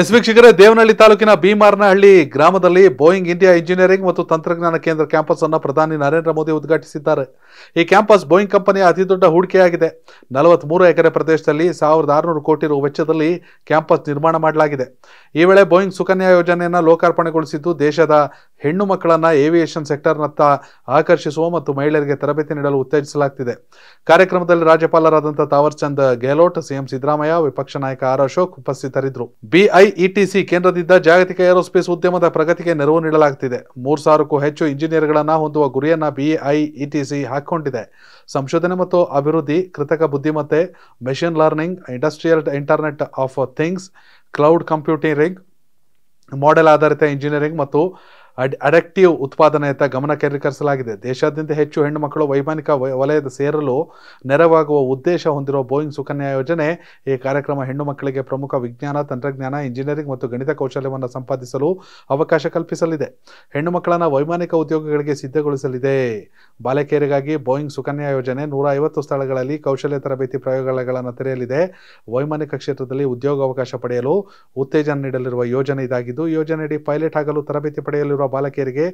S ವೀಕ್ಷಕರೇ ದೇವನಹಳ್ಳಿ ತಾಲೂಕಿನ ಬಿಮಾರ್ನಹಳ್ಳಿ ಗ್ರಾಮದಲ್ಲಿ ಬೋಯಿಂಗ್ ಇಂಡಿಯಾ ಇಂಜಿನಿಯರಿಂಗ್ ಮತ್ತು ತಂತ್ರಜ್ಞಾನ ಕೇಂದ್ರ ಕ್ಯಾಂಪಸ್ ಅನ್ನು ಪ್ರಧಾನಿ ನರೇಂದ್ರ ಮೋದಿ ಉದ್ಘಾಟಿಸಿದ್ದಾರೆ ಈ ಕ್ಯಾಂಪಸ್ ಬೋಯಿಂಗ್ ಕಂಪನಿಯ ಅತಿದೊಡ್ಡ ಹೂಡಿಕೆಯಾಗಿದೆ ನಲವತ್ಮೂರು ಎಕರೆ ಪ್ರದೇಶದಲ್ಲಿ ಸಾವಿರದ ಆರುನೂರು ಕೋಟಿ ರು ವೆಚ್ಚದಲ್ಲಿ ಕ್ಯಾಂಪಸ್ ನಿರ್ಮಾಣ ಮಾಡಲಾಗಿದೆ ಈ ವೇಳೆ ಬೋಯಿಂಗ್ ಸುಕನ್ಯಾ ಯೋಜನೆಯನ್ನು ಲೋಕಾರ್ಪಣೆಗೊಳಿಸಿದ್ದು ದೇಶದ ಹೆಣ್ಣು ಮಕ್ಕಳನ್ನು ಏವಿಯೇಷನ್ ಸೆಕ್ಟರ್ನತ್ತ ಆಕರ್ಷಿಸುವ ಮತ್ತು ಮಹಿಳೆಯರಿಗೆ ತರಬೇತಿ ನೀಡಲು ಉತ್ತೇಜಿಸಲಾಗುತ್ತಿದೆ ಕಾರ್ಯಕ್ರಮದಲ್ಲಿ ರಾಜ್ಯಪಾಲರಾದಂಥ ತಾವರ್ಚಂದ್ ಗೆಹ್ಲೋಟ್ ಸಿಎಂ ಸಿದ್ದರಾಮಯ್ಯ ವಿಪಕ್ಷ ನಾಯಕ ಆರ್ ಅಶೋಕ್ ಉಪಸ್ಥಿತರಿದ್ದರು ಬಿಐಇಟಿಸಿ e ಕೇಂದ್ರದಿಂದ ಜಾಗತಿಕ ಏರೋಸ್ಪೇಸ್ ಉದ್ಯಮದ ಪ್ರಗತಿಗೆ ನೆರವು ನೀಡಲಾಗುತ್ತಿದೆ ಮೂರು ಸಾವಿರಕ್ಕೂ ಹೆಚ್ಚು ಇಂಜಿನಿಯರ್ಗಳನ್ನು ಹೊಂದುವ ಗುರಿಯನ್ನು ಬಿಐಇಟಿಸಿ e ಹಾಕಿಕೊಂಡಿದೆ ಸಂಶೋಧನೆ ಮತ್ತು ಅಭಿವೃದ್ಧಿ ಕೃತಕ ಬುದ್ಧಿಮತ್ತೆ machine learning industrial internet of things cloud computing model ಆಧಾರಿತ ಇಂಜಿನಿಯರಿಂಗ್ ಮತ್ತು ಅಡ್ ಅಡಕ್ಟಿವ್ ಉತ್ಪಾದನೆಯತ್ತ ಗಮನ ಕೇಂದ್ರೀಕರಿಸಲಾಗಿದೆ ದೇಶಾದ್ಯಂತ ಹೆಚ್ಚು ಹೆಣ್ಣು ಮಕ್ಕಳು ವೈಮಾನಿಕ ವಲಯದ ಸೇರಲು ನೆರವಾಗುವ ಉದ್ದೇಶ ಹೊಂದಿರುವ ಬೋಯಿಂಗ್ ಸುಕನ್ಯಾ ಯೋಜನೆ ಈ ಕಾರ್ಯಕ್ರಮ ಹೆಣ್ಣು ಮಕ್ಕಳಿಗೆ ಪ್ರಮುಖ ವಿಜ್ಞಾನ ತಂತ್ರಜ್ಞಾನ ಇಂಜಿನಿಯರಿಂಗ್ ಮತ್ತು ಗಣಿತ ಕೌಶಲ್ಯವನ್ನು ಸಂಪಾದಿಸಲು ಅವಕಾಶ ಕಲ್ಪಿಸಲಿದೆ ಹೆಣ್ಣು ಮಕ್ಕಳನ್ನು ವೈಮಾನಿಕ ಉದ್ಯೋಗಗಳಿಗೆ ಸಿದ್ಧಗೊಳಿಸಲಿದೆ ಬಾಲಕಿಯರಿಗಾಗಿ ಬೋಯಿಂಗ್ ಸುಕನ್ಯಾ ಯೋಜನೆ ನೂರ ಐವತ್ತು ಸ್ಥಳಗಳಲ್ಲಿ ಕೌಶಲ್ಯ ತರಬೇತಿ ಪ್ರಯೋಗಾಲಯಗಳನ್ನು ತೆರೆಯಲಿದೆ ವೈಮಾನಿಕ ಕ್ಷೇತ್ರದಲ್ಲಿ ಉದ್ಯೋಗಾವಕಾಶ ಪಡೆಯಲು ಉತ್ತೇಜನ ನೀಡಲಿರುವ ಯೋಜನೆ ಇದಾಗಿದ್ದು ಯೋಜನೆಯಡಿ ಪೈಲಟ್ ಆಗಲು ತರಬೇತಿ ಪಡೆಯಲಿರುವ ಬಾಲಕಿಯರಿಗೆ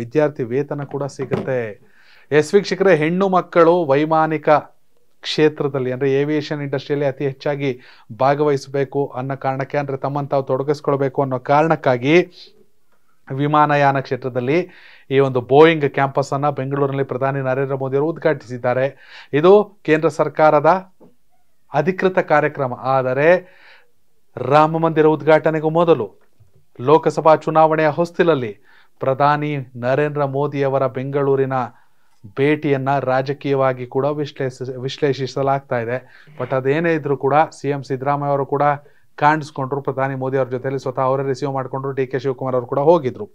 ವಿದ್ಯಾರ್ಥಿ ವೇತನ ಕೂಡ ಸಿಗುತ್ತೆ ಎಸ್ ವೀಕ್ಷಕರೇ ಹೆಣ್ಣು ಮಕ್ಕಳು ವೈಮಾನಿಕ ಕ್ಷೇತ್ರದಲ್ಲಿ ಅಂದರೆ ಏವಿಯೇಷನ್ ಇಂಡಸ್ಟ್ರಿಯಲ್ಲಿ ಅತಿ ಹೆಚ್ಚಾಗಿ ಭಾಗವಹಿಸಬೇಕು ಅನ್ನೋ ಕಾರಣಕ್ಕೆ ಅಂದರೆ ತಮ್ಮನ್ನು ತಾವು ತೊಡಗಿಸ್ಕೊಳ್ಬೇಕು ಅನ್ನೋ ಕಾರಣಕ್ಕಾಗಿ ವಿಮಾನಯಾನ ಕ್ಷೇತ್ರದಲ್ಲಿ ಈ ಒಂದು ಬೋಯಿಂಗ್ ಕ್ಯಾಂಪಸನ್ನು ಬೆಂಗಳೂರಿನಲ್ಲಿ ಪ್ರಧಾನಿ ನರೇಂದ್ರ ಮೋದಿಯವರು ಉದ್ಘಾಟಿಸಿದ್ದಾರೆ ಇದು ಕೇಂದ್ರ ಸರ್ಕಾರದ ಅಧಿಕೃತ ಕಾರ್ಯಕ್ರಮ ಆದರೆ ರಾಮ ಮಂದಿರ ಉದ್ಘಾಟನೆಗೂ ಮೊದಲು ಲೋಕಸಭಾ ಚುನಾವಣೆಯ ಹೊಸ್ತಿಲಲ್ಲಿ ಪ್ರಧಾನಿ ನರೇಂದ್ರ ಮೋದಿಯವರ ಬೆಂಗಳೂರಿನ ಭೇಟಿಯನ್ನು ರಾಜಕೀಯವಾಗಿ ಕೂಡ ವಿಶ್ಲೇಷಿಸ ವಿಶ್ಲೇಷಿಸಲಾಗ್ತಾ ಇದೆ ಬಟ್ ಅದೇನೇ ಇದ್ರೂ ಕೂಡ ಸಿ ಎಂ ಸಿದ್ದರಾಮಯ್ಯ ಅವರು ಕೂಡ ಕಾಣಿಸ್ಕೊಂಡ್ರು ಪ್ರಧಾನಿ ಮೋದಿ ಅವರ ಜೊತೆಯಲ್ಲಿ ಸ್ವತಃ ಅವರೇ ರಿಸೀವ್ ಮಾಡಿಕೊಂಡ್ರು ಡಿ ಕೆ ಶಿವಕುಮಾರ್ ಅವರು ಕೂಡ ಹೋಗಿದ್ರು